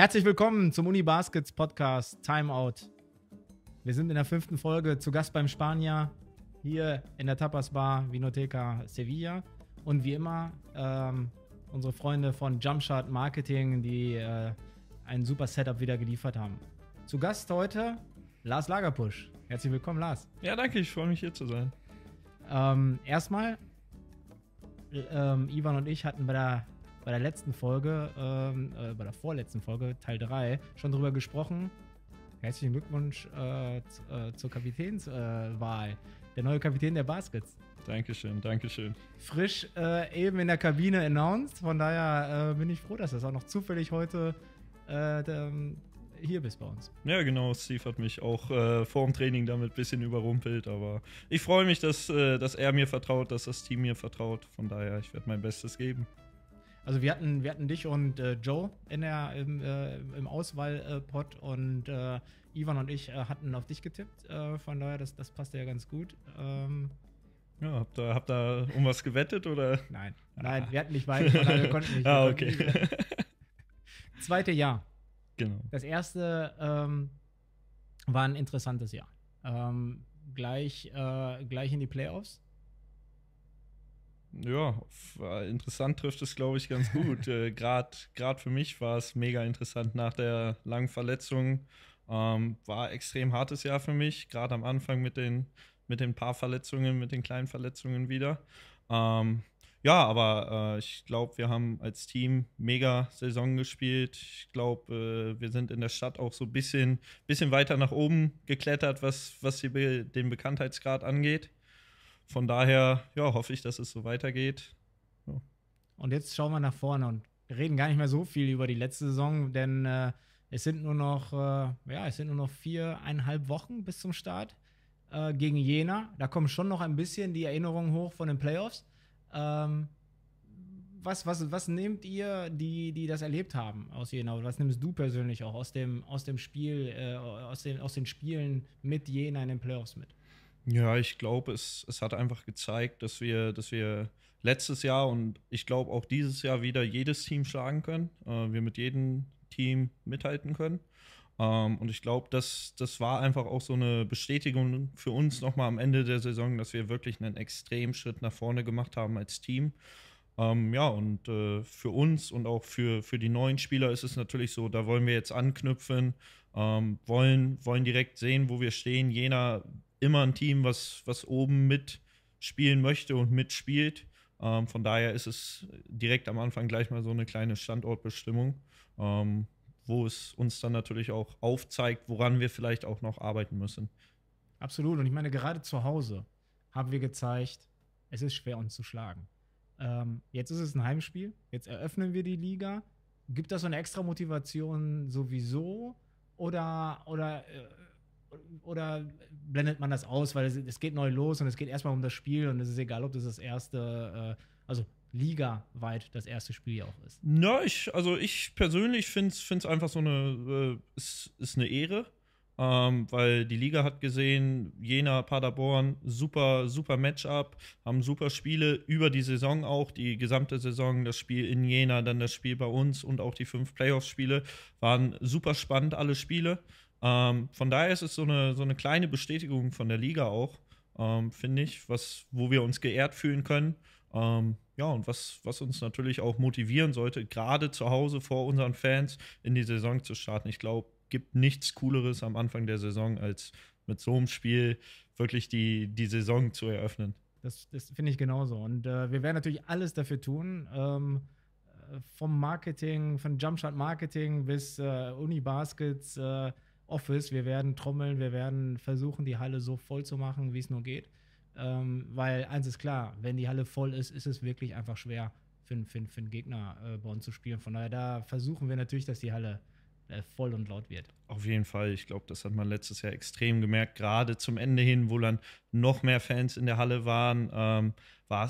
Herzlich willkommen zum Uni Baskets Podcast Timeout. Wir sind in der fünften Folge zu Gast beim Spanier hier in der Tapas Bar Vinoteca Sevilla. Und wie immer ähm, unsere Freunde von Jumpshot Marketing, die äh, ein super Setup wieder geliefert haben. Zu Gast heute Lars Lagerpusch. Herzlich willkommen, Lars. Ja, danke, ich freue mich hier zu sein. Ähm, erstmal, äh, ähm, Ivan und ich hatten bei der bei der letzten Folge, ähm, äh, bei der vorletzten Folge, Teil 3, schon drüber gesprochen. Herzlichen Glückwunsch äh, äh, zur Kapitänswahl. der neue Kapitän der Baskets. Dankeschön, Dankeschön. Frisch äh, eben in der Kabine announced. Von daher äh, bin ich froh, dass das auch noch zufällig heute äh, ähm, hier bist bei uns. Ja, genau. Steve hat mich auch äh, vor dem Training damit ein bisschen überrumpelt, aber ich freue mich, dass, äh, dass er mir vertraut, dass das Team mir vertraut. Von daher, ich werde mein Bestes geben. Also wir hatten, wir hatten dich und äh, Joe in der, im, äh, im Auswahlpot äh, und äh, Ivan und ich äh, hatten auf dich getippt. Äh, von daher, das, das passt ja ganz gut. Ähm ja, habt ihr habt da um was gewettet oder? Nein, nein, ah. wir hatten nicht weit, wir konnten nicht. ah, okay. Zweite Jahr. Genau. Das erste ähm, war ein interessantes Jahr. Ähm, gleich, gleich in die Playoffs ja, äh, interessant trifft es, glaube ich, ganz gut. äh, Gerade für mich war es mega interessant nach der langen Verletzung. Ähm, war extrem hartes Jahr für mich, gerade am Anfang mit den, mit den paar Verletzungen, mit den kleinen Verletzungen wieder. Ähm, ja, aber äh, ich glaube, wir haben als Team mega Saison gespielt. Ich glaube, äh, wir sind in der Stadt auch so ein bisschen, bisschen weiter nach oben geklettert, was, was die, den Bekanntheitsgrad angeht von daher ja, hoffe ich, dass es so weitergeht. Ja. Und jetzt schauen wir nach vorne und reden gar nicht mehr so viel über die letzte Saison, denn äh, es sind nur noch, äh, ja, es sind nur noch viereinhalb Wochen bis zum Start äh, gegen Jena. Da kommen schon noch ein bisschen die Erinnerungen hoch von den Playoffs. Ähm, was, was, was nehmt ihr, die, die das erlebt haben aus Jena? was nimmst du persönlich auch aus dem, aus dem Spiel, äh, aus, den, aus den Spielen mit Jena in den Playoffs mit? Ja, ich glaube, es, es hat einfach gezeigt, dass wir, dass wir letztes Jahr und ich glaube auch dieses Jahr wieder jedes Team schlagen können. Äh, wir mit jedem Team mithalten können. Ähm, und ich glaube, das, das war einfach auch so eine Bestätigung für uns nochmal am Ende der Saison, dass wir wirklich einen extremen Schritt nach vorne gemacht haben als Team. Ähm, ja, und äh, für uns und auch für, für die neuen Spieler ist es natürlich so, da wollen wir jetzt anknüpfen, ähm, wollen, wollen direkt sehen, wo wir stehen. Jener immer ein Team, was, was oben mitspielen möchte und mitspielt. Ähm, von daher ist es direkt am Anfang gleich mal so eine kleine Standortbestimmung, ähm, wo es uns dann natürlich auch aufzeigt, woran wir vielleicht auch noch arbeiten müssen. Absolut. Und ich meine, gerade zu Hause haben wir gezeigt, es ist schwer, uns zu schlagen. Ähm, jetzt ist es ein Heimspiel, jetzt eröffnen wir die Liga. Gibt das so eine extra Motivation sowieso? Oder, oder äh, oder blendet man das aus, weil es, es, geht neu los und es geht erstmal um das Spiel und es ist egal, ob das das erste, äh, also ligaweit das erste Spiel ja auch ist. Na, ich, also ich persönlich finde es einfach so eine, äh, ist, ist eine Ehre, ähm, weil die Liga hat gesehen, Jena, Paderborn, super, super Matchup, haben super Spiele über die Saison auch, die gesamte Saison, das Spiel in Jena, dann das Spiel bei uns und auch die fünf Playoff-Spiele waren super spannend, alle Spiele. Ähm, von daher ist es so eine, so eine kleine Bestätigung von der Liga auch, ähm, finde ich, was, wo wir uns geehrt fühlen können. Ähm, ja, und was, was uns natürlich auch motivieren sollte, gerade zu Hause vor unseren Fans in die Saison zu starten. Ich glaube, gibt nichts Cooleres am Anfang der Saison, als mit so einem Spiel wirklich die, die Saison zu eröffnen. Das, das finde ich genauso. Und äh, wir werden natürlich alles dafür tun. Ähm, äh, vom Marketing, von Jumpshot Marketing bis äh, Baskets. Äh Office. Wir werden trommeln, wir werden versuchen, die Halle so voll zu machen, wie es nur geht. Ähm, weil eins ist klar, wenn die Halle voll ist, ist es wirklich einfach schwer für, für, für einen Gegner äh, bei uns zu spielen. Von daher, da versuchen wir natürlich, dass die Halle äh, voll und laut wird. Auf jeden Fall, ich glaube, das hat man letztes Jahr extrem gemerkt. Gerade zum Ende hin, wo dann noch mehr Fans in der Halle waren, ähm,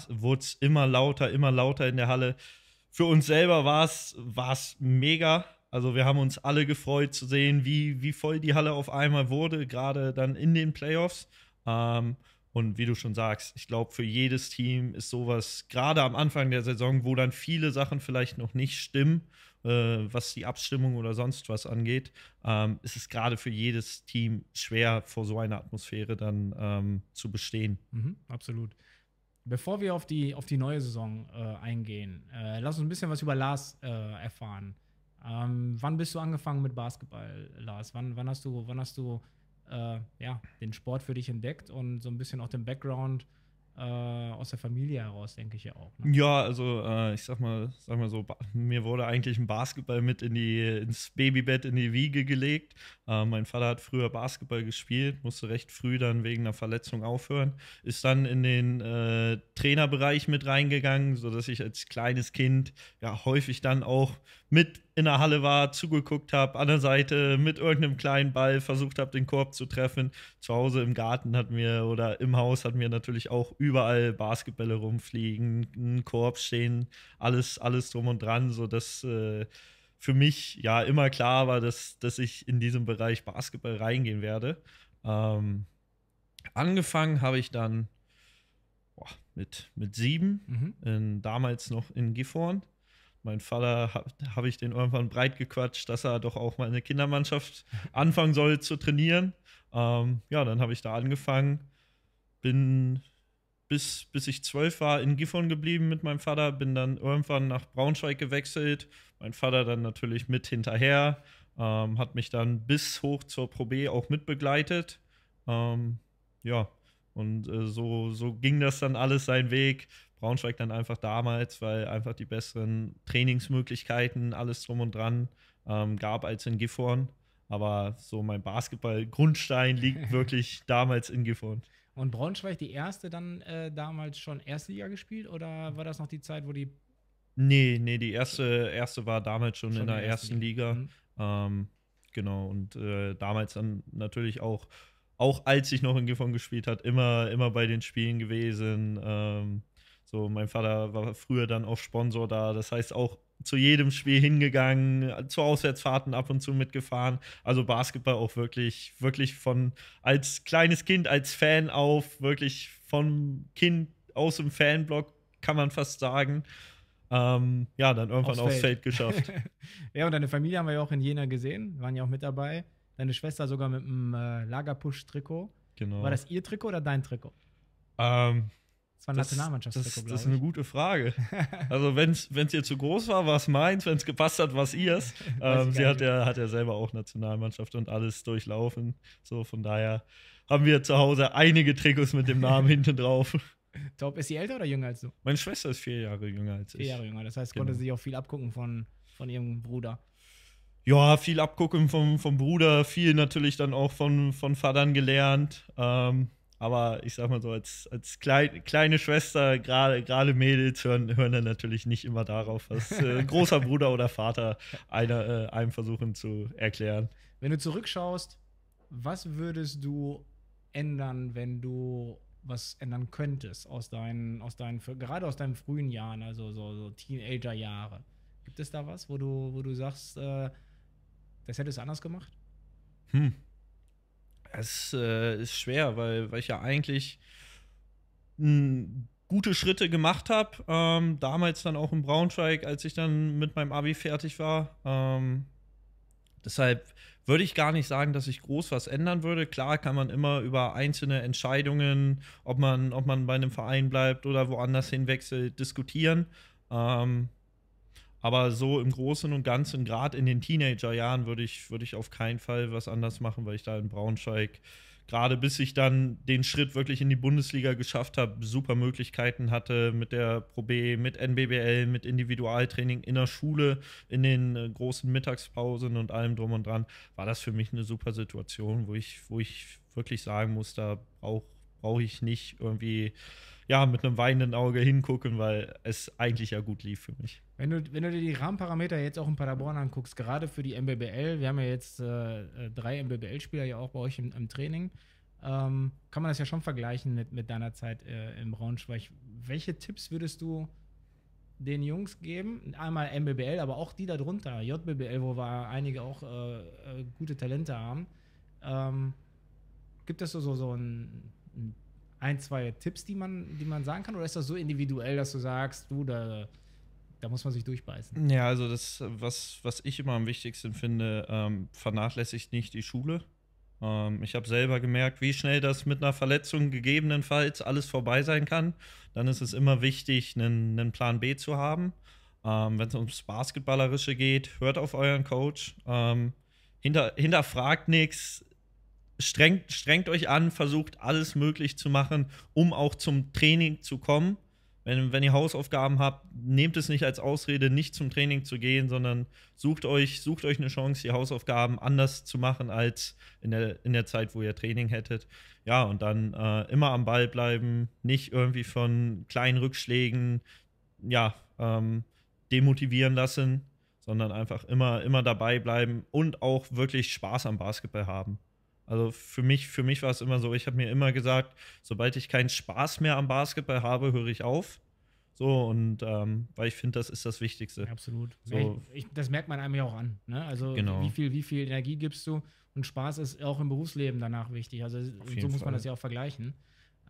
wurde es immer lauter, immer lauter in der Halle. Für uns selber war es mega, also wir haben uns alle gefreut zu sehen, wie, wie voll die Halle auf einmal wurde, gerade dann in den Playoffs. Ähm, und wie du schon sagst, ich glaube, für jedes Team ist sowas, gerade am Anfang der Saison, wo dann viele Sachen vielleicht noch nicht stimmen, äh, was die Abstimmung oder sonst was angeht, ähm, ist es gerade für jedes Team schwer, vor so einer Atmosphäre dann ähm, zu bestehen. Mhm, absolut. Bevor wir auf die, auf die neue Saison äh, eingehen, äh, lass uns ein bisschen was über Lars äh, erfahren. Ähm, wann bist du angefangen mit Basketball, Lars? Wann, wann hast du, wann hast du äh, ja, den Sport für dich entdeckt und so ein bisschen auch den Background äh, aus der Familie heraus, denke ich ja auch. Ne? Ja, also äh, ich sag mal, sag mal so, mir wurde eigentlich ein Basketball mit in die, ins Babybett in die Wiege gelegt. Äh, mein Vater hat früher Basketball gespielt, musste recht früh dann wegen einer Verletzung aufhören, ist dann in den äh, Trainerbereich mit reingegangen, sodass ich als kleines Kind ja häufig dann auch mit in der Halle war, zugeguckt habe, an der Seite mit irgendeinem kleinen Ball versucht habe, den Korb zu treffen. Zu Hause im Garten hatten wir oder im Haus hatten wir natürlich auch überall Basketbälle rumfliegen, einen Korb stehen, alles, alles drum und dran, sodass äh, für mich ja immer klar war, dass, dass ich in diesem Bereich Basketball reingehen werde. Ähm, angefangen habe ich dann boah, mit, mit sieben, mhm. in, damals noch in Gifhorn mein Vater habe hab ich den irgendwann breit gequatscht, dass er doch auch mal eine Kindermannschaft anfangen soll zu trainieren. Ähm, ja, dann habe ich da angefangen, bin bis, bis ich zwölf war in Gifhorn geblieben mit meinem Vater, bin dann irgendwann nach Braunschweig gewechselt. Mein Vater dann natürlich mit hinterher, ähm, hat mich dann bis hoch zur Pro B auch mitbegleitet. Ähm, ja, und äh, so, so ging das dann alles seinen Weg Braunschweig dann einfach damals, weil einfach die besseren Trainingsmöglichkeiten, alles drum und dran ähm, gab als in Gifhorn. Aber so mein Basketball-Grundstein liegt wirklich damals in Gifhorn. Und Braunschweig die erste dann äh, damals schon erste Liga gespielt oder war das noch die Zeit, wo die. Nee, nee, die erste, erste war damals schon, schon in der ersten Liga. Liga. Mhm. Ähm, genau, und äh, damals dann natürlich auch, auch als ich noch in Gifhorn gespielt habe, immer, immer bei den Spielen gewesen. Ähm, so, mein Vater war früher dann auch Sponsor da, das heißt auch zu jedem Spiel hingegangen, zu Auswärtsfahrten ab und zu mitgefahren. Also Basketball auch wirklich, wirklich von als kleines Kind, als Fan auf, wirklich vom Kind aus dem Fanblock, kann man fast sagen. Ähm, ja, dann irgendwann aufs, aufs Feld. Feld geschafft. ja, und deine Familie haben wir ja auch in Jena gesehen, waren ja auch mit dabei. Deine Schwester sogar mit einem äh, Lagerpush-Trikot. Genau. War das ihr Trikot oder dein Trikot? Ähm, das war ein Nationalmannschaftsrekord, das, das ist eine gute Frage. also, wenn es ihr zu groß war, war es meins. Wenn es gepasst hat, war es ihrs. Ähm, sie hat ja, hat ja selber auch Nationalmannschaft und alles durchlaufen. So, von daher haben wir zu Hause einige Trikots mit dem Namen hinten drauf. Top. Ist sie älter oder jünger als du? Meine Schwester ist vier Jahre jünger als ich. Vier Jahre jünger. Das heißt, genau. konnte sie auch viel abgucken von, von ihrem Bruder. Ja, viel abgucken vom, vom Bruder, viel natürlich dann auch von, von Vatern gelernt. Ähm, aber ich sag mal so, als, als klein, kleine Schwester, gerade Mädels, hören, hören dann natürlich nicht immer darauf, was äh, großer Bruder oder Vater einer, äh, einem versuchen zu erklären. Wenn du zurückschaust, was würdest du ändern, wenn du was ändern könntest aus deinen, aus deinen, gerade aus deinen frühen Jahren, also so, so Teenager-Jahre? Gibt es da was, wo du, wo du sagst, äh, das hättest du anders gemacht? Hm. Es äh, ist schwer, weil, weil ich ja eigentlich hm, gute Schritte gemacht habe. Ähm, damals dann auch in Braunschweig, als ich dann mit meinem Abi fertig war. Ähm, deshalb würde ich gar nicht sagen, dass ich groß was ändern würde. Klar kann man immer über einzelne Entscheidungen, ob man, ob man bei einem Verein bleibt oder woanders hinwechselt, diskutieren. Ähm, aber so im Großen und Ganzen, gerade in den Teenagerjahren, würde ich, würd ich auf keinen Fall was anders machen, weil ich da in Braunschweig, gerade bis ich dann den Schritt wirklich in die Bundesliga geschafft habe, super Möglichkeiten hatte mit der Pro B, mit NBBL, mit Individualtraining in der Schule, in den äh, großen Mittagspausen und allem drum und dran, war das für mich eine super Situation, wo ich, wo ich wirklich sagen muss, da brauche brauch ich nicht irgendwie ja, mit einem weinenden Auge hingucken, weil es eigentlich ja gut lief für mich. Wenn du, wenn du dir die Rahmenparameter jetzt auch in Paderborn anguckst, gerade für die MBBL, wir haben ja jetzt äh, äh drei MBBL-Spieler ja auch bei euch im, im Training, ähm, kann man das ja schon vergleichen mit, mit deiner Zeit äh, im Braunschweig. Welche Tipps würdest du den Jungs geben? Einmal MBBL, aber auch die darunter, JBBL, wo wir einige auch äh, äh, gute Talente haben. Ähm, gibt es so, so, so ein, ein, zwei Tipps, die man, die man sagen kann? Oder ist das so individuell, dass du sagst, du, da da muss man sich durchbeißen. Ja, also das, was, was ich immer am wichtigsten finde, ähm, vernachlässigt nicht die Schule. Ähm, ich habe selber gemerkt, wie schnell das mit einer Verletzung gegebenenfalls alles vorbei sein kann. Dann ist es immer wichtig, einen, einen Plan B zu haben. Ähm, Wenn es ums Basketballerische geht, hört auf euren Coach. Ähm, hinter, hinterfragt nichts, strengt, strengt euch an, versucht alles möglich zu machen, um auch zum Training zu kommen. Wenn, wenn ihr Hausaufgaben habt, nehmt es nicht als Ausrede, nicht zum Training zu gehen, sondern sucht euch, sucht euch eine Chance, die Hausaufgaben anders zu machen als in der, in der Zeit, wo ihr Training hättet. Ja, und dann äh, immer am Ball bleiben, nicht irgendwie von kleinen Rückschlägen, ja, ähm, demotivieren lassen, sondern einfach immer, immer dabei bleiben und auch wirklich Spaß am Basketball haben. Also für mich, für mich war es immer so, ich habe mir immer gesagt, sobald ich keinen Spaß mehr am Basketball habe, höre ich auf. So, und ähm, weil ich finde, das ist das Wichtigste. Absolut. So. Ich, ich, das merkt man einem ja auch an. Ne? Also genau. wie, viel, wie viel Energie gibst du und Spaß ist auch im Berufsleben danach wichtig. Also so muss Fall. man das ja auch vergleichen.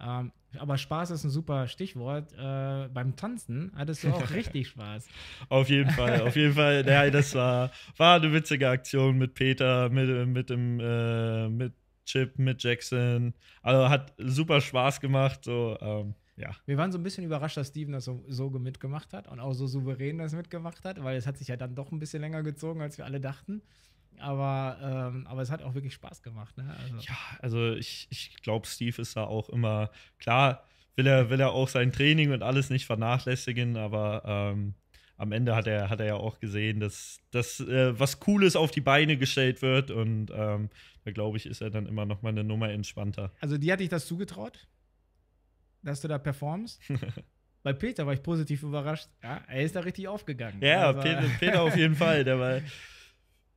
Ähm, aber Spaß ist ein super Stichwort. Äh, beim Tanzen hattest du auch richtig Spaß. auf jeden Fall, auf jeden Fall. Ja, das war, war eine witzige Aktion mit Peter, mit, mit dem, äh, mit Chip, mit Jackson. Also hat super Spaß gemacht. So, ähm, ja. Wir waren so ein bisschen überrascht, dass Steven das so, so mitgemacht hat und auch so souverän das mitgemacht hat, weil es hat sich ja dann doch ein bisschen länger gezogen, als wir alle dachten. Aber, ähm, aber es hat auch wirklich Spaß gemacht. Ne? Also. Ja, also ich, ich glaube, Steve ist da auch immer, klar, will er, will er auch sein Training und alles nicht vernachlässigen, aber ähm, am Ende hat er, hat er ja auch gesehen, dass, dass äh, was Cooles auf die Beine gestellt wird und ähm, da glaube ich, ist er dann immer noch mal eine Nummer entspannter. Also die hat dich das zugetraut, dass du da performst. bei Peter war ich positiv überrascht. Ja, er ist da richtig aufgegangen. Ja, also Peter, Peter, auf jeden Fall. Der war,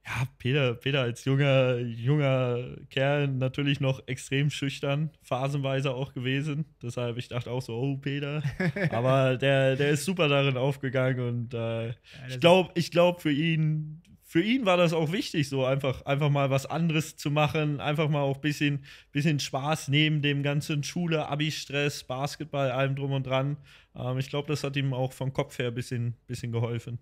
ja, Peter, Peter als junger, junger Kerl natürlich noch extrem schüchtern, phasenweise auch gewesen. Deshalb, ich dachte auch so, oh, Peter. Aber der, der ist super darin aufgegangen und äh, ja, ich glaube, ich glaub für ihn, für ihn war das auch wichtig, so einfach, einfach mal was anderes zu machen, einfach mal auch ein bisschen, bisschen Spaß neben dem ganzen Schule, Abi-Stress, Basketball, allem drum und dran. Ähm, ich glaube, das hat ihm auch vom Kopf her ein bisschen, bisschen geholfen.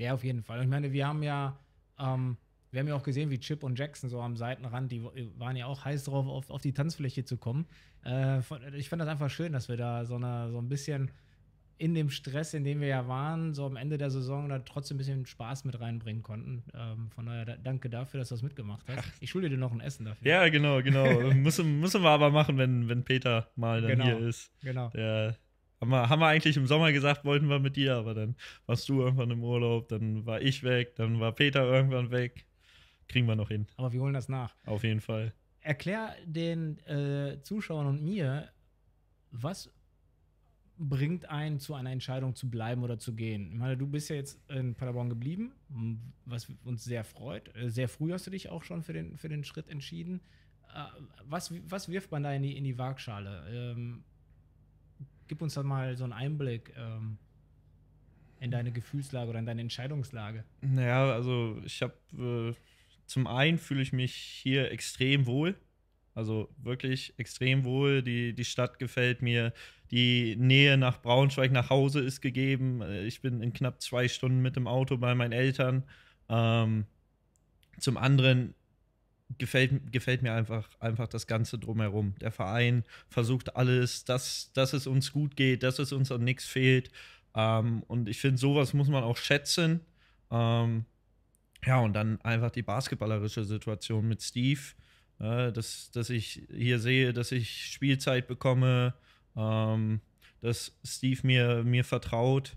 Ja, auf jeden Fall. Ich meine, wir haben ja ähm, wir haben ja auch gesehen, wie Chip und Jackson so am Seitenrand, die waren ja auch heiß drauf, auf, auf die Tanzfläche zu kommen. Äh, ich fand das einfach schön, dass wir da so, eine, so ein bisschen in dem Stress, in dem wir ja waren, so am Ende der Saison da trotzdem ein bisschen Spaß mit reinbringen konnten. Ähm, von daher danke dafür, dass du das mitgemacht hast. Ach. Ich schulde dir noch ein Essen dafür. Ja, genau, genau. müssen, müssen wir aber machen, wenn, wenn Peter mal dann genau, hier ist. Genau. Der haben wir, haben wir eigentlich im Sommer gesagt, wollten wir mit dir, aber dann warst du irgendwann im Urlaub, dann war ich weg, dann war Peter irgendwann weg. Kriegen wir noch hin. Aber wir holen das nach. Auf jeden Fall. Erklär den äh, Zuschauern und mir, was bringt einen zu einer Entscheidung zu bleiben oder zu gehen? Ich meine, du bist ja jetzt in Paderborn geblieben, was uns sehr freut. Äh, sehr früh hast du dich auch schon für den, für den Schritt entschieden. Äh, was, was wirft man da in die, in die Waagschale? Ähm, gib uns doch mal so einen Einblick ähm, in deine Gefühlslage oder in deine Entscheidungslage. Naja, also ich habe, äh, zum einen fühle ich mich hier extrem wohl. Also wirklich extrem wohl. Die, die Stadt gefällt mir. Die Nähe nach Braunschweig, nach Hause ist gegeben. Äh, ich bin in knapp zwei Stunden mit dem Auto bei meinen Eltern. Ähm, zum anderen gefällt, gefällt mir einfach, einfach das Ganze drumherum. Der Verein versucht alles, dass, dass es uns gut geht, dass es uns an nichts fehlt. Ähm, und ich finde, sowas muss man auch schätzen. Ähm, ja, und dann einfach die basketballerische Situation mit Steve, äh, dass, dass ich hier sehe, dass ich Spielzeit bekomme, ähm, dass Steve mir, mir vertraut.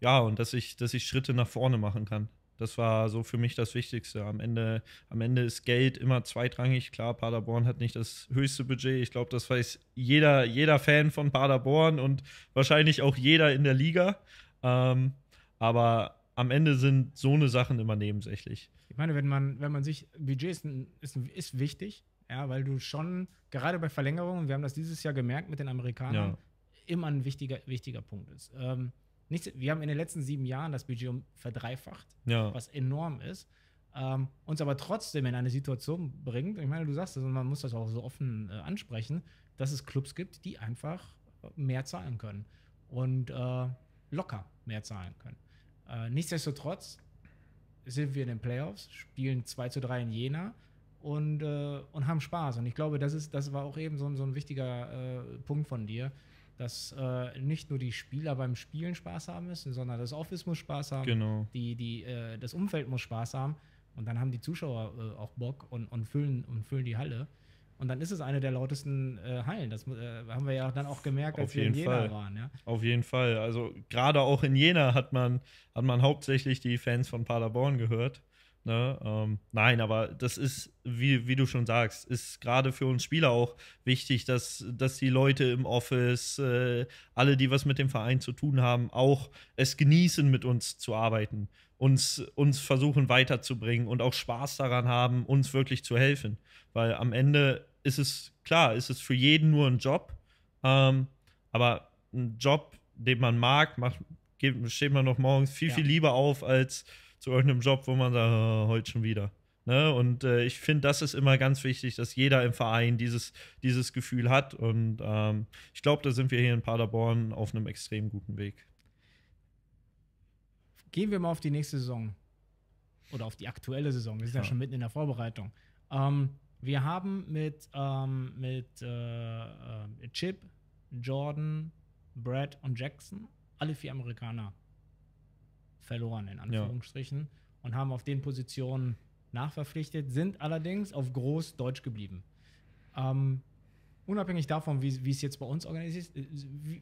Ja, und dass ich, dass ich Schritte nach vorne machen kann. Das war so für mich das Wichtigste. Am Ende, am Ende ist Geld immer zweitrangig. Klar, Paderborn hat nicht das höchste Budget. Ich glaube, das weiß jeder, jeder Fan von Paderborn und wahrscheinlich auch jeder in der Liga. Ähm, aber am Ende sind so eine Sachen immer nebensächlich. Ich meine, wenn man, wenn man sich, Budget ist, ist, ist wichtig, ja, weil du schon, gerade bei Verlängerungen, wir haben das dieses Jahr gemerkt mit den Amerikanern, ja. immer ein wichtiger, wichtiger Punkt ist. Ähm, Nichts, wir haben in den letzten sieben Jahren das Budget verdreifacht, ja. was enorm ist. Ähm, uns aber trotzdem in eine Situation bringt, ich meine, du sagst das und man muss das auch so offen äh, ansprechen, dass es Clubs gibt, die einfach äh, mehr zahlen können und äh, locker mehr zahlen können. Äh, nichtsdestotrotz sind wir in den Playoffs, spielen 2 zu 3 in Jena und, äh, und haben Spaß. Und ich glaube, das, ist, das war auch eben so, so ein wichtiger äh, Punkt von dir dass äh, nicht nur die Spieler beim Spielen Spaß haben müssen, sondern das Office muss Spaß haben, genau. die, die, äh, das Umfeld muss Spaß haben und dann haben die Zuschauer äh, auch Bock und, und, füllen, und füllen die Halle. Und dann ist es eine der lautesten äh, Hallen. Das äh, haben wir ja dann auch gemerkt, als Auf wir in Jena Fall. waren. Ja? Auf jeden Fall. Also gerade auch in Jena hat man, hat man hauptsächlich die Fans von Paderborn gehört. Ne? Ähm, nein, aber das ist, wie, wie du schon sagst, ist gerade für uns Spieler auch wichtig, dass, dass die Leute im Office, äh, alle, die was mit dem Verein zu tun haben, auch es genießen, mit uns zu arbeiten, uns, uns versuchen weiterzubringen und auch Spaß daran haben, uns wirklich zu helfen. Weil am Ende ist es, klar, ist es für jeden nur ein Job, ähm, aber ein Job, den man mag, macht, steht man noch morgens viel, ja. viel lieber auf als zu irgendeinem Job, wo man sagt, oh, heute schon wieder. Ne? Und äh, ich finde, das ist immer ganz wichtig, dass jeder im Verein dieses, dieses Gefühl hat. Und ähm, ich glaube, da sind wir hier in Paderborn auf einem extrem guten Weg. Gehen wir mal auf die nächste Saison. Oder auf die aktuelle Saison. Wir sind ja, ja schon mitten in der Vorbereitung. Ähm, wir haben mit, ähm, mit äh, äh Chip, Jordan, Brad und Jackson alle vier Amerikaner verloren, in Anführungsstrichen, ja. und haben auf den Positionen nachverpflichtet, sind allerdings auf groß deutsch geblieben. Ähm, unabhängig davon, wie es jetzt bei uns organisiert ist, äh,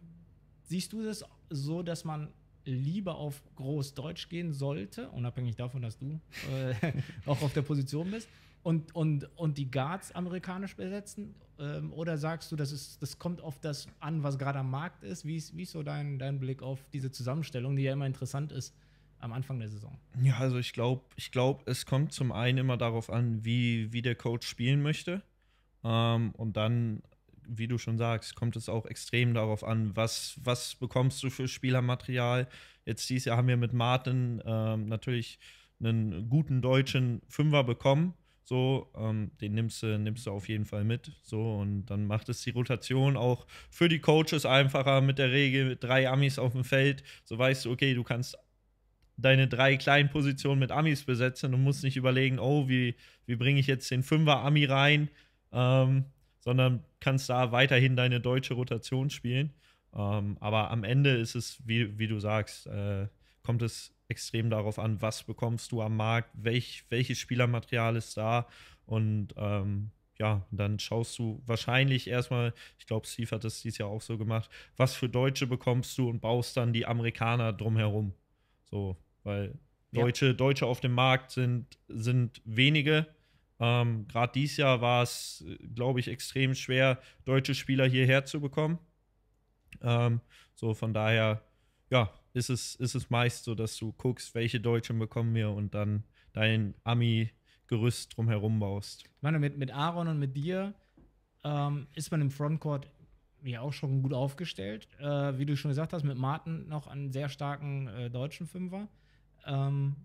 siehst du das so, dass man lieber auf groß deutsch gehen sollte, unabhängig davon, dass du äh, auch auf der Position bist, und, und, und die Guards amerikanisch besetzen? Ähm, oder sagst du, das, ist, das kommt auf das an, was gerade am Markt ist? Wie ist, wie ist so dein, dein Blick auf diese Zusammenstellung, die ja immer interessant ist? am Anfang der Saison? Ja, also ich glaube, ich glaube, es kommt zum einen immer darauf an, wie, wie der Coach spielen möchte. Ähm, und dann, wie du schon sagst, kommt es auch extrem darauf an, was, was bekommst du für Spielermaterial. Jetzt dieses Jahr haben wir mit Martin ähm, natürlich einen guten deutschen Fünfer bekommen. So, ähm, den nimmst du, nimmst du auf jeden Fall mit. So, und dann macht es die Rotation auch für die Coaches einfacher mit der Regel, mit drei Amis auf dem Feld. So weißt du, okay, du kannst deine drei kleinen Positionen mit Amis besetzen und musst nicht überlegen, oh, wie, wie bringe ich jetzt den Fünfer-Ami rein, ähm, sondern kannst da weiterhin deine deutsche Rotation spielen. Ähm, aber am Ende ist es, wie, wie du sagst, äh, kommt es extrem darauf an, was bekommst du am Markt, welch, welches Spielermaterial ist da und ähm, ja, dann schaust du wahrscheinlich erstmal, ich glaube, Steve hat das dieses Jahr auch so gemacht, was für Deutsche bekommst du und baust dann die Amerikaner drumherum. So, weil Deutsche, ja. Deutsche auf dem Markt sind, sind wenige. Ähm, Gerade dieses Jahr war es, glaube ich, extrem schwer, deutsche Spieler hierher zu bekommen. Ähm, so von daher, ja, ist es, ist es meist so, dass du guckst, welche Deutschen bekommen wir und dann dein Ami-Gerüst drumherum baust. Ich meine, mit, mit Aaron und mit dir ähm, ist man im Frontcourt ja auch schon gut aufgestellt. Äh, wie du schon gesagt hast, mit Martin noch einen sehr starken äh, deutschen Fünfer. Ähm,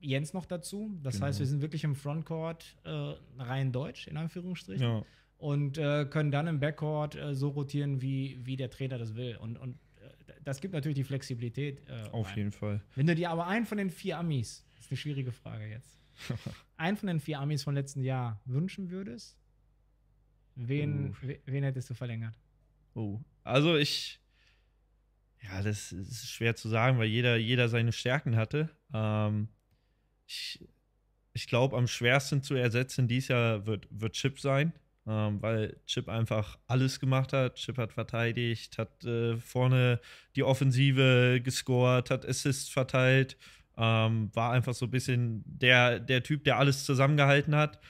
Jens noch dazu. Das genau. heißt, wir genau. sind wirklich im Frontcourt äh, rein deutsch, in Anführungsstrichen. Ja. Und äh, können dann im Backcourt äh, so rotieren, wie, wie der Trainer das will. Und, und äh, das gibt natürlich die Flexibilität. Äh, Auf rein. jeden Fall. Wenn du dir aber einen von den vier Amis, das ist eine schwierige Frage jetzt, einen von den vier Amis von letzten Jahr wünschen würdest, wen, uh. wen hättest du verlängert? Oh, also ich ja, das ist schwer zu sagen, weil jeder, jeder seine Stärken hatte. Ähm, ich ich glaube, am schwersten zu ersetzen dieses Jahr wird, wird Chip sein, ähm, weil Chip einfach alles gemacht hat. Chip hat verteidigt, hat äh, vorne die Offensive gescored, hat Assists verteilt, ähm, war einfach so ein bisschen der, der Typ, der alles zusammengehalten hat.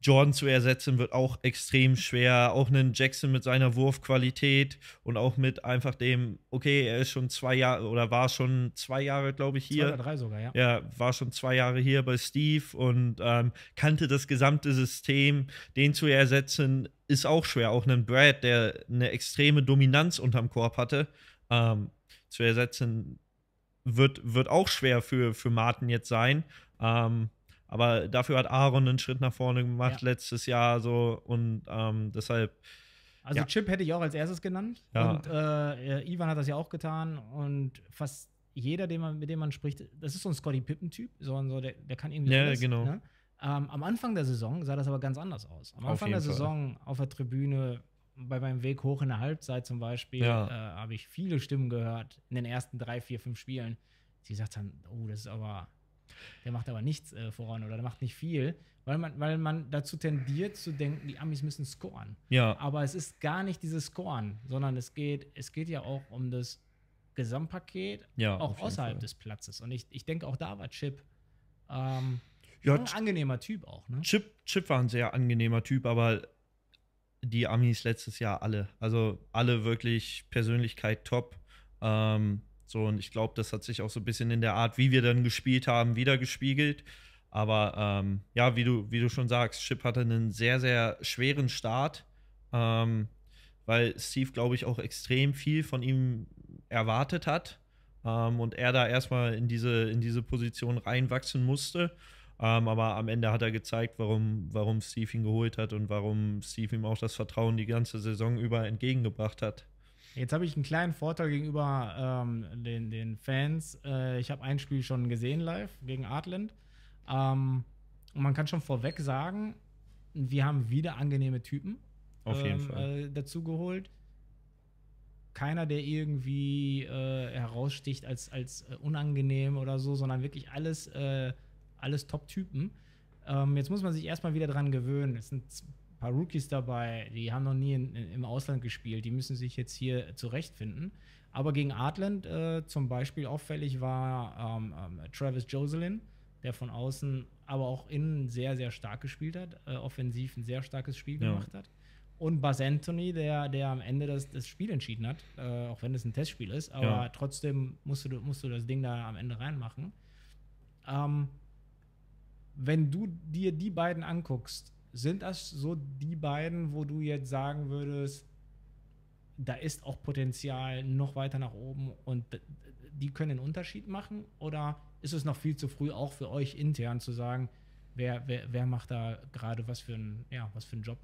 Jordan zu ersetzen wird auch extrem schwer. Auch einen Jackson mit seiner Wurfqualität und auch mit einfach dem, okay, er ist schon zwei Jahre oder war schon zwei Jahre, glaube ich, hier. Zwei oder drei sogar, ja. Ja, war schon zwei Jahre hier bei Steve und ähm, kannte das gesamte System. Den zu ersetzen ist auch schwer. Auch einen Brad, der eine extreme Dominanz unterm Korb hatte, ähm, zu ersetzen wird, wird auch schwer für, für Martin jetzt sein. Ähm, aber dafür hat Aaron einen Schritt nach vorne gemacht ja. letztes Jahr so und ähm, deshalb. Also ja. Chip hätte ich auch als erstes genannt. Ja. Und äh, Ivan hat das ja auch getan und fast jeder, den man, mit dem man spricht, das ist so ein Scotty Pippen-Typ, so, so der, der, kann irgendwie. Ja, alles, genau. Ne? Ähm, am Anfang der Saison sah das aber ganz anders aus. Am Anfang der Saison Fall. auf der Tribüne bei meinem Weg hoch in der Halbzeit zum Beispiel ja. äh, habe ich viele Stimmen gehört in den ersten drei, vier, fünf Spielen, die gesagt haben, oh, das ist aber der macht aber nichts äh, voran oder der macht nicht viel, weil man, weil man dazu tendiert zu denken, die Amis müssen scoren. Ja. Aber es ist gar nicht dieses Scoren, sondern es geht, es geht ja auch um das Gesamtpaket, ja, auch außerhalb Fall. des Platzes. Und ich, ich denke, auch da war Chip. Ähm, ja, ein angenehmer Typ auch, ne? Chip, Chip war ein sehr angenehmer Typ, aber die Amis letztes Jahr alle. Also alle wirklich Persönlichkeit top. Ähm, so, und ich glaube, das hat sich auch so ein bisschen in der Art, wie wir dann gespielt haben, wieder gespiegelt. Aber ähm, ja, wie du, wie du schon sagst, Chip hatte einen sehr, sehr schweren Start, ähm, weil Steve, glaube ich, auch extrem viel von ihm erwartet hat. Ähm, und er da erstmal in diese, in diese Position reinwachsen musste. Ähm, aber am Ende hat er gezeigt, warum, warum Steve ihn geholt hat und warum Steve ihm auch das Vertrauen die ganze Saison über entgegengebracht hat. Jetzt habe ich einen kleinen Vorteil gegenüber ähm, den, den Fans. Äh, ich habe ein Spiel schon gesehen live gegen Artland. Ähm, und man kann schon vorweg sagen, wir haben wieder angenehme Typen Auf jeden ähm, Fall. Äh, dazu geholt. Keiner, der irgendwie äh, heraussticht als, als äh, unangenehm oder so, sondern wirklich alles, äh, alles Top-Typen. Ähm, jetzt muss man sich erstmal wieder dran gewöhnen. Es sind paar Rookies dabei, die haben noch nie in, in, im Ausland gespielt, die müssen sich jetzt hier zurechtfinden. Aber gegen Artland äh, zum Beispiel auffällig war ähm, ähm, Travis Joselin, der von außen, aber auch innen sehr, sehr stark gespielt hat, äh, offensiv ein sehr starkes Spiel ja. gemacht hat. Und Buzz Anthony, der, der am Ende das, das Spiel entschieden hat, äh, auch wenn es ein Testspiel ist, aber ja. trotzdem musst du, musst du das Ding da am Ende reinmachen. Ähm, wenn du dir die beiden anguckst sind das so die beiden, wo du jetzt sagen würdest, da ist auch Potenzial noch weiter nach oben und die können einen Unterschied machen? Oder ist es noch viel zu früh, auch für euch intern zu sagen, wer, wer, wer macht da gerade was für einen, ja, was Job?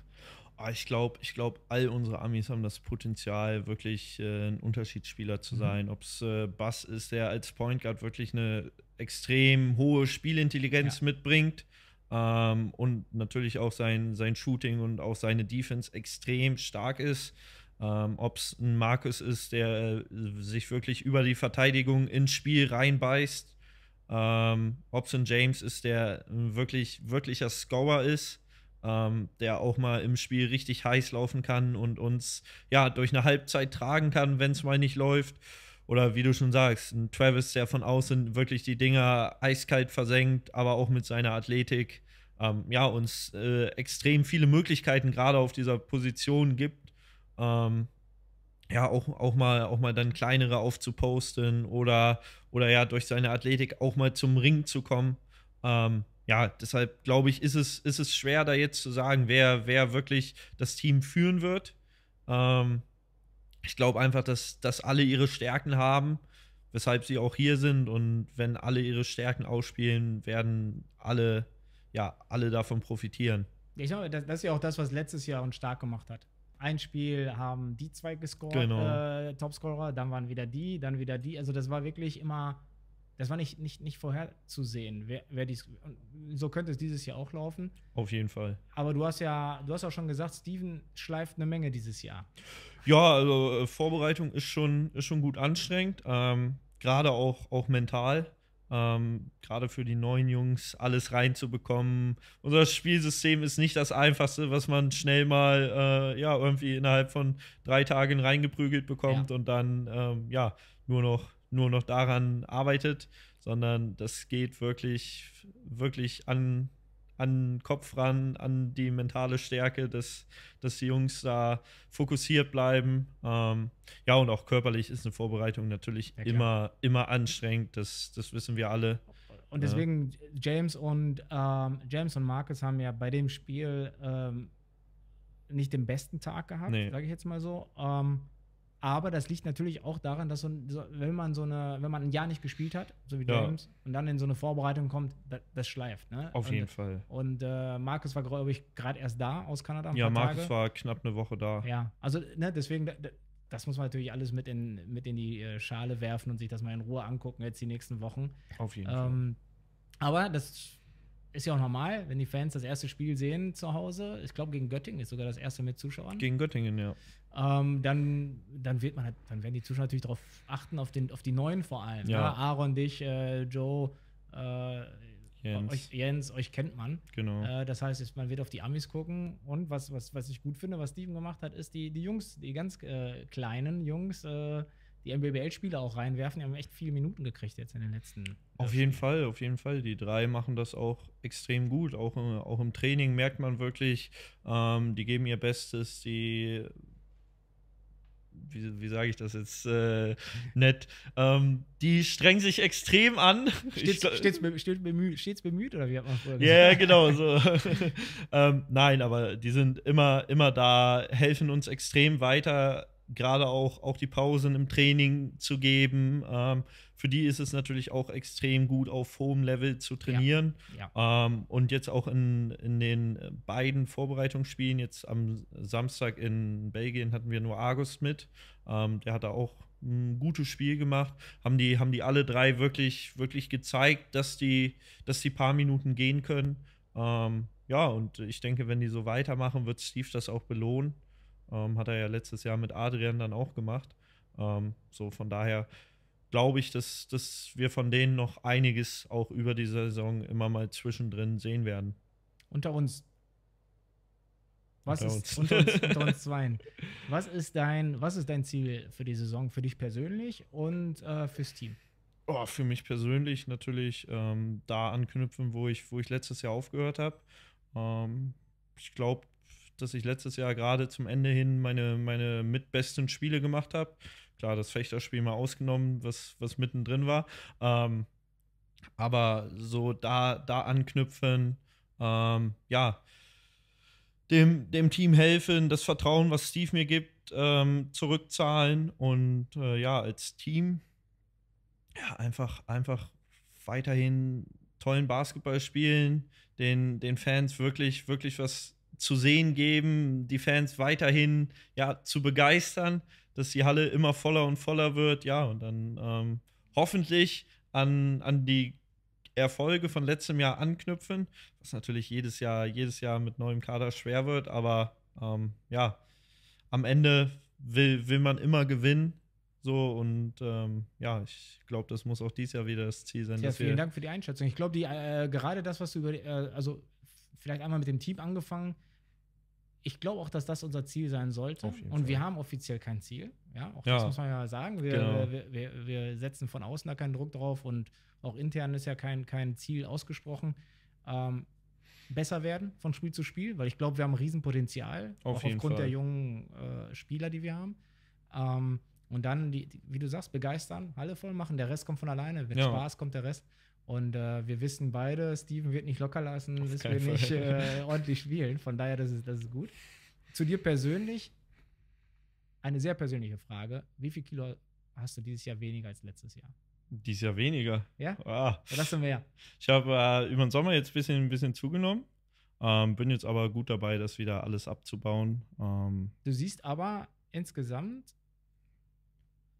Ah, ich glaube, ich glaub, all unsere Amis haben das Potenzial, wirklich äh, ein Unterschiedsspieler zu mhm. sein. Mhm. Ob es äh, Bass ist, der als Point Guard wirklich eine extrem hohe Spielintelligenz ja. mitbringt, ähm, und natürlich auch sein, sein Shooting und auch seine Defense extrem stark ist. Ähm, Ob es ein Markus ist, der äh, sich wirklich über die Verteidigung ins Spiel reinbeißt. Ähm, Ob es ein James ist, der ein wirklich, wirklicher Scorer ist. Ähm, der auch mal im Spiel richtig heiß laufen kann und uns ja durch eine Halbzeit tragen kann, wenn es mal nicht läuft. Oder wie du schon sagst, ein Travis, der von außen wirklich die Dinger eiskalt versenkt, aber auch mit seiner Athletik ähm, ja, uns äh, extrem viele Möglichkeiten gerade auf dieser Position gibt. Ähm, ja, auch, auch, mal, auch mal dann kleinere aufzuposten oder, oder ja, durch seine Athletik auch mal zum Ring zu kommen. Ähm, ja, deshalb glaube ich, ist es, ist es schwer, da jetzt zu sagen, wer, wer wirklich das Team führen wird. Ähm, ich glaube einfach, dass, dass alle ihre Stärken haben, weshalb sie auch hier sind. Und wenn alle ihre Stärken ausspielen, werden alle ja, alle davon profitieren. Ich glaube, das, das, ist ja auch das, was letztes Jahr uns stark gemacht hat. Ein Spiel haben die zwei gescored, genau. äh, Topscorer, dann waren wieder die, dann wieder die. Also das war wirklich immer, das war nicht, nicht, nicht vorherzusehen, wer, wer dies. So könnte es dieses Jahr auch laufen. Auf jeden Fall. Aber du hast ja, du hast auch schon gesagt, Steven schleift eine Menge dieses Jahr. Ja, also äh, Vorbereitung ist schon, ist schon gut anstrengend. Ähm, Gerade auch, auch mental. Ähm, Gerade für die neuen Jungs alles reinzubekommen. Unser Spielsystem ist nicht das einfachste, was man schnell mal äh, ja, irgendwie innerhalb von drei Tagen reingeprügelt bekommt ja. und dann ähm, ja, nur, noch, nur noch daran arbeitet, sondern das geht wirklich, wirklich an an den Kopf ran, an die mentale Stärke, dass, dass die Jungs da fokussiert bleiben. Ähm, ja, und auch körperlich ist eine Vorbereitung natürlich ja, immer, immer anstrengend, das, das wissen wir alle. Und deswegen, ja. James und ähm, James und Marcus haben ja bei dem Spiel ähm, nicht den besten Tag gehabt, nee. sage ich jetzt mal so. Ähm, aber das liegt natürlich auch daran, dass so, wenn man so eine, wenn man ein Jahr nicht gespielt hat, so wie ja. James, und dann in so eine Vorbereitung kommt, das, das schleift. Ne? Auf und, jeden Fall. Und äh, Markus war, glaube ich, gerade erst da aus Kanada. Ja, Markus Tage. war knapp eine Woche da. Ja, also ne, deswegen, das muss man natürlich alles mit in, mit in die äh, Schale werfen und sich das mal in Ruhe angucken, jetzt die nächsten Wochen. Auf jeden ähm, Fall. Aber das ist ja auch normal, wenn die Fans das erste Spiel sehen zu Hause. Ich glaube, gegen Göttingen ist sogar das erste mit Zuschauern. Gegen Göttingen, ja ähm, dann, dann wird man halt, dann werden die Zuschauer natürlich darauf achten, auf, den, auf die neuen vor allem. Ja. Ne? Aaron, dich, äh, Joe, äh, Jens. Euch, Jens, euch kennt man. Genau. Äh, das heißt, man wird auf die Amis gucken. Und was, was, was ich gut finde, was Steven gemacht hat, ist die, die Jungs, die ganz äh, kleinen Jungs, äh, die mbbl spiele auch reinwerfen. Die haben echt viele Minuten gekriegt jetzt in den letzten. Auf äh, jeden Fall, auf jeden Fall. Die drei machen das auch extrem gut. Auch, äh, auch im Training merkt man wirklich, ähm, die geben ihr Bestes, die wie, wie sage ich das jetzt äh, nett, ähm, die strengen sich extrem an. Stets, ich, stets, be stets, bemüht, oder wie hat man vorher gesagt? Ja, yeah, genau so. ähm, nein, aber die sind immer, immer da, helfen uns extrem weiter, gerade auch, auch die Pausen im Training zu geben. Ähm, für die ist es natürlich auch extrem gut, auf hohem Level zu trainieren. Ja. Ja. Ähm, und jetzt auch in, in den äh, beiden Vorbereitungsspielen, jetzt am Samstag in Belgien hatten wir nur Argus mit. Ähm, der hat da auch ein gutes Spiel gemacht. Haben die, haben die alle drei wirklich, wirklich gezeigt, dass die, dass die paar Minuten gehen können. Ähm, ja, und ich denke, wenn die so weitermachen, wird Steve das auch belohnen. Ähm, hat er ja letztes Jahr mit Adrian dann auch gemacht. Ähm, so von daher glaube ich, dass, dass wir von denen noch einiges auch über die Saison immer mal zwischendrin sehen werden. Unter uns. Was unter ist uns. unter uns, unter uns zweien? Was ist dein, was ist dein Ziel für die Saison, für dich persönlich und äh, fürs Team? Oh, für mich persönlich natürlich ähm, da anknüpfen, wo ich, wo ich letztes Jahr aufgehört habe. Ähm, ich glaube, dass ich letztes Jahr gerade zum Ende hin meine, meine mitbesten Spiele gemacht habe. Klar, das Fechterspiel mal ausgenommen, was, was mittendrin war. Ähm, aber so da, da anknüpfen, ähm, ja, dem, dem Team helfen, das Vertrauen, was Steve mir gibt, ähm, zurückzahlen und äh, ja, als Team ja, einfach, einfach weiterhin tollen Basketball spielen, den, den Fans wirklich, wirklich was zu sehen geben, die Fans weiterhin ja, zu begeistern dass die Halle immer voller und voller wird. Ja, und dann ähm, hoffentlich an, an die Erfolge von letztem Jahr anknüpfen, was natürlich jedes Jahr, jedes Jahr mit neuem Kader schwer wird, aber ähm, ja, am Ende will, will man immer gewinnen. So und ähm, ja, ich glaube, das muss auch dieses Jahr wieder das Ziel sein. Ja, vielen Dank für die Einschätzung. Ich glaube, die äh, gerade das, was du über, äh, also vielleicht einmal mit dem Team angefangen, hast, ich glaube auch, dass das unser Ziel sein sollte. Und wir haben offiziell kein Ziel. Ja, auch ja. das muss man ja sagen. Wir, genau. wir, wir, wir, setzen von außen da keinen Druck drauf und auch intern ist ja kein, kein Ziel ausgesprochen. Ähm, besser werden von Spiel zu Spiel, weil ich glaube, wir haben ein Riesenpotenzial, Auf auch aufgrund Fall. der jungen äh, Spieler, die wir haben. Ähm, und dann, die, die, wie du sagst, begeistern, Halle voll machen, der Rest kommt von alleine. Wenn ja. Spaß kommt, der Rest. Und äh, wir wissen beide, Steven wird nicht locker lassen, Auf bis wir Fall. nicht äh, ordentlich spielen. Von daher, das ist, das ist gut. Zu dir persönlich, eine sehr persönliche Frage. Wie viel Kilo hast du dieses Jahr weniger als letztes Jahr? Dieses Jahr weniger. Ja? Ah. das sind wir ja. Ich habe äh, über den Sommer jetzt ein bisschen, ein bisschen zugenommen. Ähm, bin jetzt aber gut dabei, das wieder alles abzubauen. Ähm, du siehst aber insgesamt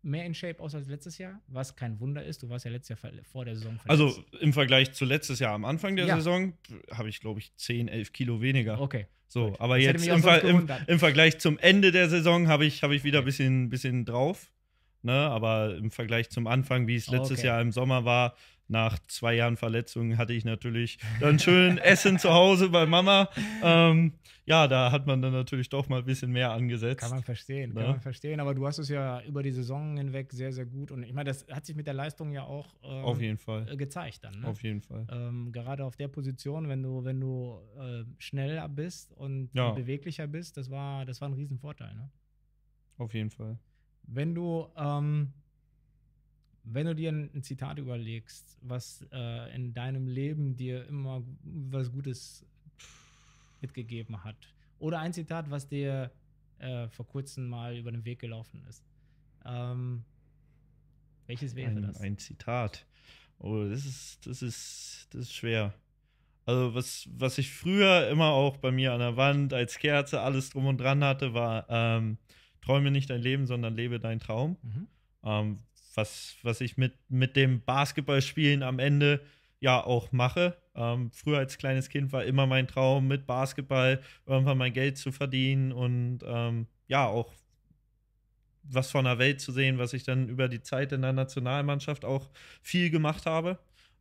mehr in Shape aus als letztes Jahr, was kein Wunder ist. Du warst ja letztes Jahr vor der Saison verletzt. Also im Vergleich zu letztes Jahr am Anfang der ja. Saison habe ich, glaube ich, 10, 11 Kilo weniger. Okay. So, Gut. aber das jetzt im, im, im, Vergleich zum Ende der Saison habe ich, hab ich wieder ein okay. bisschen, bisschen drauf. Ne? Aber im Vergleich zum Anfang, wie es oh, letztes okay. Jahr im Sommer war, nach zwei Jahren Verletzungen hatte ich natürlich dann schön Essen zu Hause bei Mama. Ähm, ja, da hat man dann natürlich doch mal ein bisschen mehr angesetzt. Kann man verstehen, ne? kann man verstehen. Aber du hast es ja über die Saison hinweg sehr, sehr gut. Und ich meine, das hat sich mit der Leistung ja auch ähm, auf jeden Fall. Äh, gezeigt dann. Ne? Auf jeden Fall. Ähm, gerade auf der Position, wenn du, wenn du äh, schneller bist und ja. beweglicher bist, das war, das war ein Riesenvorteil. Ne? Auf jeden Fall. Wenn du ähm, wenn du dir ein, Zitat überlegst, was äh, in deinem Leben dir immer was Gutes mitgegeben hat, oder ein Zitat, was dir äh, vor kurzem mal über den Weg gelaufen ist, ähm, welches wäre ein, das? Ein Zitat. Oh, das ist, das ist, das ist schwer. Also, was, was ich früher immer auch bei mir an der Wand als Kerze alles drum und dran hatte, war ähm, träume nicht dein Leben, sondern lebe deinen Traum. Mhm. Ähm, was, was ich mit, mit dem Basketballspielen am Ende ja auch mache. Ähm, früher als kleines Kind war immer mein Traum, mit Basketball irgendwann mein Geld zu verdienen und ähm, ja, auch was von der Welt zu sehen, was ich dann über die Zeit in der Nationalmannschaft auch viel gemacht habe.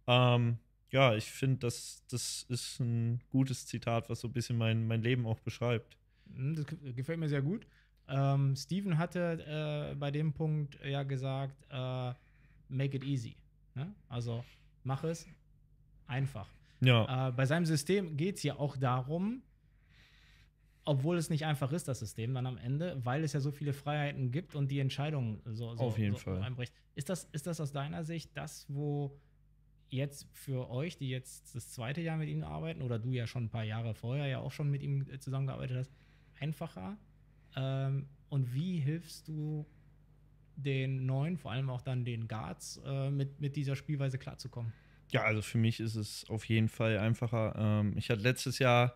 Ähm, ja, ich finde, das, das ist ein gutes Zitat, was so ein bisschen mein, mein Leben auch beschreibt. Hm, das gefällt mir sehr gut. Ähm, Steven hatte äh, bei dem Punkt äh, ja gesagt, äh, make it easy. Ne? Also mach es einfach. Ja. Äh, bei seinem System geht es ja auch darum, obwohl es nicht einfach ist, das System dann am Ende, weil es ja so viele Freiheiten gibt und die Entscheidungen so, so, Auf jeden so Fall. einbricht. Ist das, ist das aus deiner Sicht das, wo jetzt für euch, die jetzt das zweite Jahr mit ihm arbeiten oder du ja schon ein paar Jahre vorher ja auch schon mit ihm äh, zusammengearbeitet hast, einfacher ähm, und wie hilfst du den neuen, vor allem auch dann den Guards, äh, mit, mit dieser Spielweise klarzukommen? Ja, also für mich ist es auf jeden Fall einfacher. Ähm, ich hatte letztes Jahr,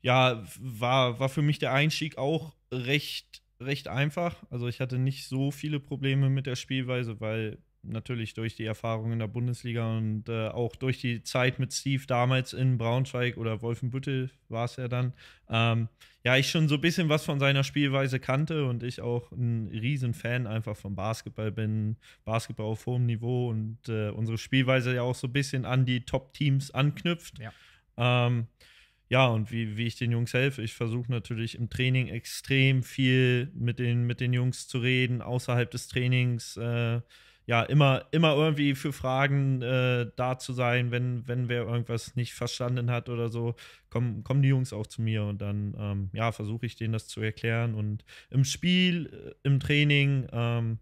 ja, war, war für mich der Einstieg auch recht, recht einfach. Also ich hatte nicht so viele Probleme mit der Spielweise, weil natürlich durch die Erfahrung in der Bundesliga und äh, auch durch die Zeit mit Steve damals in Braunschweig oder Wolfenbüttel war es ja dann, ähm, ja, ich schon so ein bisschen was von seiner Spielweise kannte und ich auch ein riesen Fan einfach vom Basketball bin, Basketball auf hohem Niveau und äh, unsere Spielweise ja auch so ein bisschen an die Top-Teams anknüpft. Ja. Ähm, ja, und wie, wie ich den Jungs helfe. Ich versuche natürlich im Training extrem viel mit den, mit den Jungs zu reden, außerhalb des Trainings. Äh, ja, immer, immer irgendwie für Fragen äh, da zu sein, wenn, wenn wer irgendwas nicht verstanden hat oder so, kommen, kommen die Jungs auch zu mir und dann, ähm, ja, versuche ich denen das zu erklären. Und im Spiel, äh, im Training, ähm,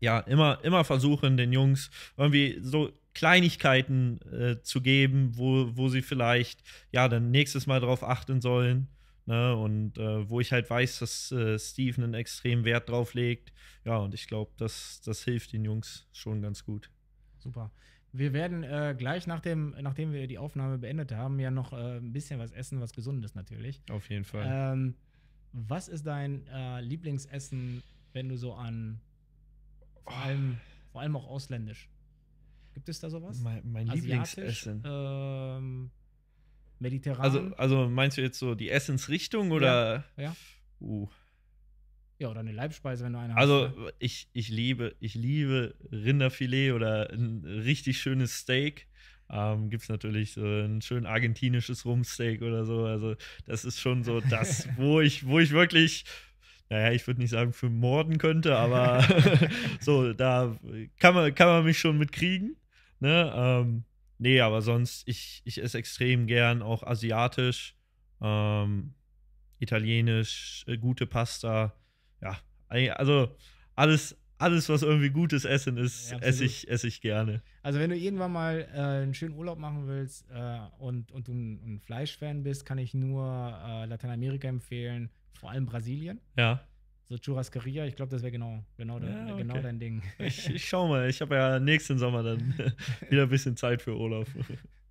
ja, immer, immer versuchen, den Jungs irgendwie so Kleinigkeiten äh, zu geben, wo, wo sie vielleicht, ja, dann nächstes Mal drauf achten sollen. Ne? Und äh, wo ich halt weiß, dass äh, Steve einen extremen Wert drauf legt. Ja, und ich glaube, das, das hilft den Jungs schon ganz gut. Super. Wir werden äh, gleich, nach dem, nachdem wir die Aufnahme beendet haben, ja noch äh, ein bisschen was essen, was Gesundes natürlich. Auf jeden Fall. Ähm, was ist dein äh, Lieblingsessen, wenn du so an vor oh. allem, vor allem auch ausländisch? Gibt es da sowas? Mein, mein Lieblingsessen. Ähm, mediterran. Also, also meinst du jetzt so die Essensrichtung oder? Ja. Ja, uh. ja oder eine Leibspeise, wenn du eine also, hast. Also ne? ich, ich liebe, ich liebe Rinderfilet oder ein richtig schönes Steak. Ähm, Gibt es natürlich so ein schön argentinisches Rumsteak oder so. Also, das ist schon so das, wo ich, wo ich wirklich naja, ich würde nicht sagen für morden könnte, aber so, da kann man, kann man mich schon mitkriegen. Ne? Ähm, Nee, aber sonst, ich, ich esse extrem gern auch asiatisch, ähm, italienisch, äh, gute Pasta. Ja, also alles, alles, was irgendwie gutes Essen ist, ja, esse ich, ess ich gerne. Also, wenn du irgendwann mal äh, einen schönen Urlaub machen willst äh, und, und du ein, ein Fleischfan bist, kann ich nur äh, Lateinamerika empfehlen, vor allem Brasilien. Ja. So Churrascaria, ich glaube, das wäre genau, genau, ja, de, genau dein Ding. Ich, ich schau mal, ich habe ja nächsten Sommer dann wieder ein bisschen Zeit für Olaf.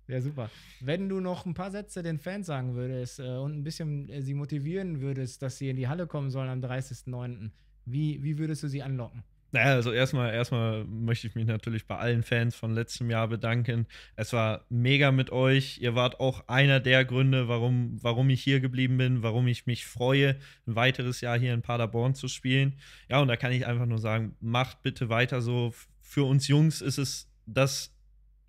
Ja, super. Wenn du noch ein paar Sätze den Fans sagen würdest äh, und ein bisschen äh, sie motivieren würdest, dass sie in die Halle kommen sollen am 30.09., wie, wie würdest du sie anlocken? Naja, also erstmal, erstmal möchte ich mich natürlich bei allen Fans von letztem Jahr bedanken. Es war mega mit euch. Ihr wart auch einer der Gründe, warum, warum ich hier geblieben bin, warum ich mich freue, ein weiteres Jahr hier in Paderborn zu spielen. Ja, und da kann ich einfach nur sagen, macht bitte weiter so. Für uns Jungs ist es das,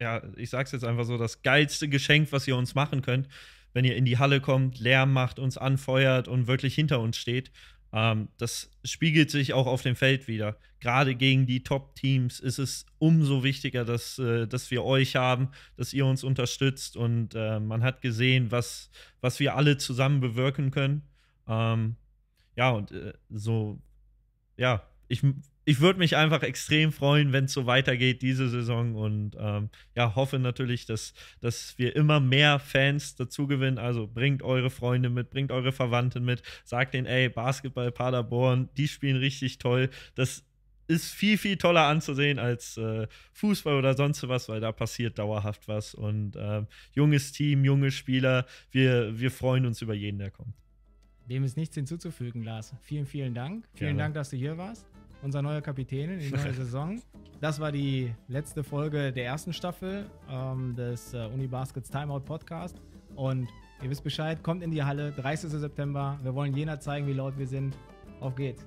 ja, ich sag's jetzt einfach so, das geilste Geschenk, was ihr uns machen könnt wenn ihr in die Halle kommt, Lärm macht, uns anfeuert und wirklich hinter uns steht. Ähm, das spiegelt sich auch auf dem Feld wieder. Gerade gegen die Top-Teams ist es umso wichtiger, dass, äh, dass wir euch haben, dass ihr uns unterstützt. Und äh, man hat gesehen, was, was wir alle zusammen bewirken können. Ähm, ja, und äh, so, ja, ich ich würde mich einfach extrem freuen, wenn es so weitergeht diese Saison und ähm, ja, hoffe natürlich, dass, dass wir immer mehr Fans dazu gewinnen. Also bringt eure Freunde mit, bringt eure Verwandten mit, sagt denen, ey, Basketball Paderborn, die spielen richtig toll. Das ist viel, viel toller anzusehen als äh, Fußball oder sonst was, weil da passiert dauerhaft was und äh, junges Team, junge Spieler, wir, wir freuen uns über jeden, der kommt. Dem ist nichts hinzuzufügen, Lars. Vielen, vielen Dank. Vielen ja. Dank, dass du hier warst unser neuer Kapitän in die neue Saison. Das war die letzte Folge der ersten Staffel ähm, des äh, Unibaskets Timeout Podcast. Und ihr wisst Bescheid, kommt in die Halle, 30. September. Wir wollen jener zeigen, wie laut wir sind. Auf geht's.